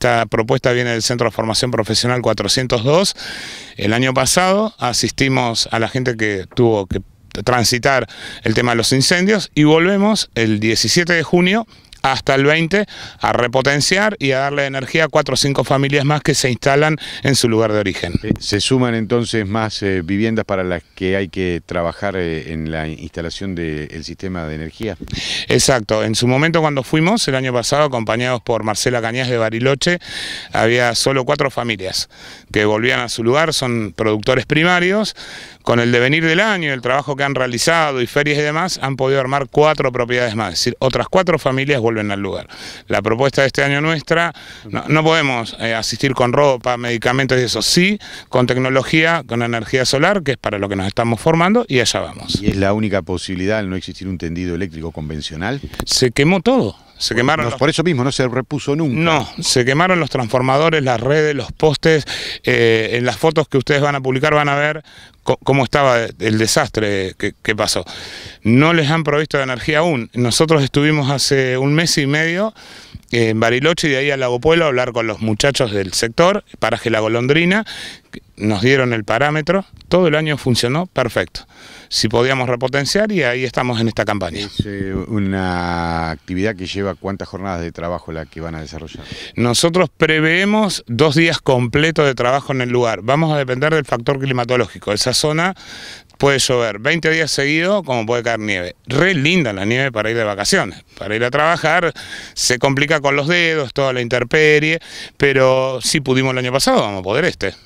Esta propuesta viene del Centro de Formación Profesional 402. El año pasado asistimos a la gente que tuvo que transitar el tema de los incendios y volvemos el 17 de junio hasta el 20 a repotenciar y a darle energía a cuatro o cinco familias más que se instalan en su lugar de origen. Eh, ¿Se suman entonces más eh, viviendas para las que hay que trabajar eh, en la instalación del sistema de energía? Exacto, en su momento cuando fuimos, el año pasado, acompañados por Marcela Cañas de Bariloche, había solo cuatro familias que volvían a su lugar, son productores primarios, con el devenir del año, el trabajo que han realizado y ferias y demás, han podido armar cuatro propiedades más, es decir, otras cuatro familias vuelven al lugar. La propuesta de este año nuestra, no, podemos eh, asistir con ropa, medicamentos y eso, sí, con tecnología, con energía solar, que es para lo que nos estamos formando, y allá vamos. ¿Y es la única posibilidad al no existir un tendido eléctrico convencional? Se quemó todo se quemaron. Por eso mismo no se repuso nunca. No, se quemaron los transformadores, las redes, los postes. Eh, en las fotos que ustedes van a publicar van a ver cómo estaba el desastre que, pasó. No les han provisto de energía aún. Nosotros estuvimos hace un mes y medio eh, en Bariloche y de ahí a Lago Pueblo a hablar con los muchachos del sector, paraje La Golondrina, nos dieron el parámetro, todo el año funcionó perfecto. Si podíamos repotenciar y ahí estamos en esta campaña. Eh, una actividad que lleva cuántas jornadas de trabajo la que van a desarrollar? Nosotros preveemos dos días completos de trabajo en el lugar. Vamos a depender del factor climatológico. Esa zona puede llover 20 días seguidos como puede caer nieve. Re linda la nieve para ir de vacaciones. Para ir a trabajar se complica con los dedos, toda la intemperie, pero si pudimos el año pasado, vamos a poder este.